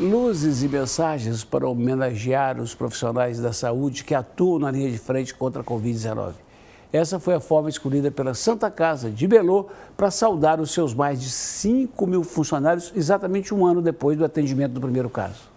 Luzes e mensagens para homenagear os profissionais da saúde que atuam na linha de frente contra a Covid-19. Essa foi a forma escolhida pela Santa Casa de Belo para saudar os seus mais de 5 mil funcionários exatamente um ano depois do atendimento do primeiro caso.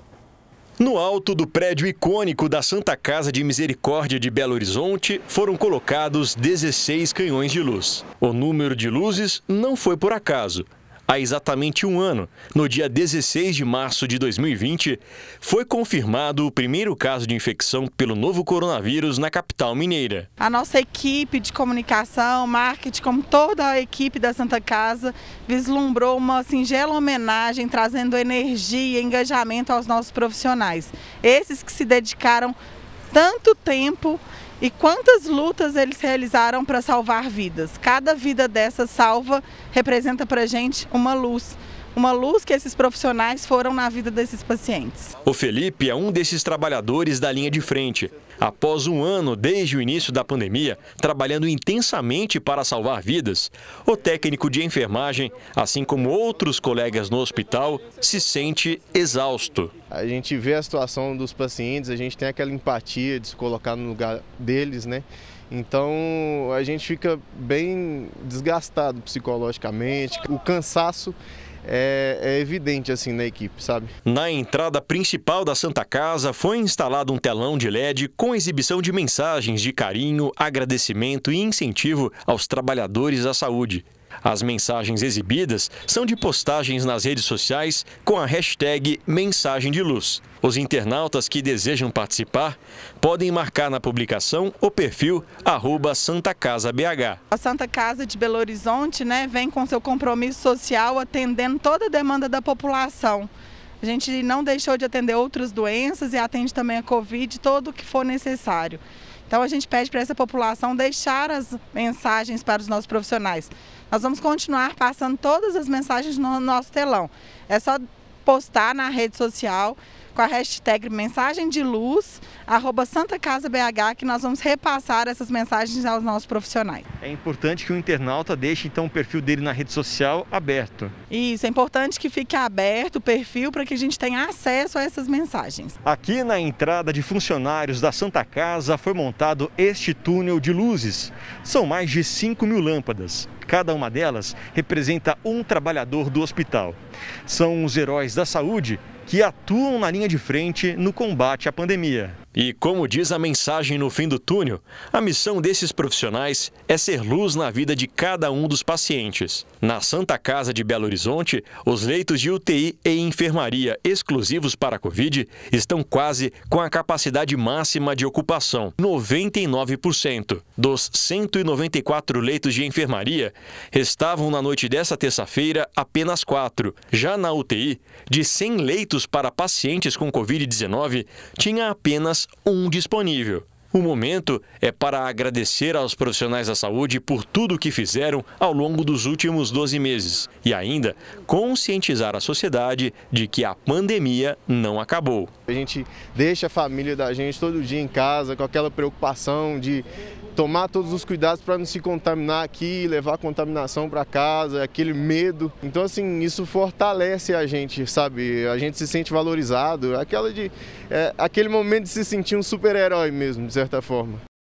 No alto do prédio icônico da Santa Casa de Misericórdia de Belo Horizonte, foram colocados 16 canhões de luz. O número de luzes não foi por acaso há exatamente um ano, no dia 16 de março de 2020, foi confirmado o primeiro caso de infecção pelo novo coronavírus na capital mineira. A nossa equipe de comunicação, marketing, como toda a equipe da Santa Casa, vislumbrou uma singela homenagem, trazendo energia e engajamento aos nossos profissionais. Esses que se dedicaram tanto tempo e quantas lutas eles realizaram para salvar vidas. Cada vida dessa salva representa para a gente uma luz. Uma luz que esses profissionais foram na vida desses pacientes. O Felipe é um desses trabalhadores da linha de frente. Após um ano desde o início da pandemia, trabalhando intensamente para salvar vidas, o técnico de enfermagem, assim como outros colegas no hospital, se sente exausto. A gente vê a situação dos pacientes, a gente tem aquela empatia de se colocar no lugar deles, né? Então a gente fica bem desgastado psicologicamente, o cansaço é, é, evidente assim na equipe, sabe? Na entrada principal da Santa Casa foi instalado um telão de LED com exibição de mensagens de carinho, agradecimento e incentivo aos trabalhadores da saúde. As mensagens exibidas são de postagens nas redes sociais com a hashtag Mensagem de Luz. Os internautas que desejam participar podem marcar na publicação o perfil arroba Santa Casa BH. A Santa Casa de Belo Horizonte né, vem com seu compromisso social atendendo toda a demanda da população. A gente não deixou de atender outras doenças e atende também a Covid, todo o que for necessário. Então a gente pede para essa população deixar as mensagens para os nossos profissionais. Nós vamos continuar passando todas as mensagens no nosso telão. É só postar na rede social com a hashtag Mensagem de Luz, arroba Santa Casa BH, que nós vamos repassar essas mensagens aos nossos profissionais. É importante que o internauta deixe então o perfil dele na rede social aberto. Isso, é importante que fique aberto o perfil para que a gente tenha acesso a essas mensagens. Aqui na entrada de funcionários da Santa Casa foi montado este túnel de luzes. São mais de 5 mil lâmpadas. Cada uma delas representa um trabalhador do hospital. São os heróis da saúde que atuam na linha de frente no combate à pandemia. E como diz a mensagem no fim do túnel, a missão desses profissionais é ser luz na vida de cada um dos pacientes. Na Santa Casa de Belo Horizonte, os leitos de UTI e enfermaria exclusivos para a Covid estão quase com a capacidade máxima de ocupação, 99%. Dos 194 leitos de enfermaria, restavam na noite dessa terça-feira apenas quatro. Já na UTI, de 100 leitos para pacientes com Covid-19, tinha apenas apenas um disponível. O momento é para agradecer aos profissionais da saúde por tudo o que fizeram ao longo dos últimos 12 meses e ainda conscientizar a sociedade de que a pandemia não acabou. A gente deixa a família da gente todo dia em casa com aquela preocupação de tomar todos os cuidados para não se contaminar aqui, levar a contaminação para casa, aquele medo. Então, assim, isso fortalece a gente, sabe? A gente se sente valorizado, aquela de, é, aquele momento de se sentir um super-herói mesmo, de certa forma.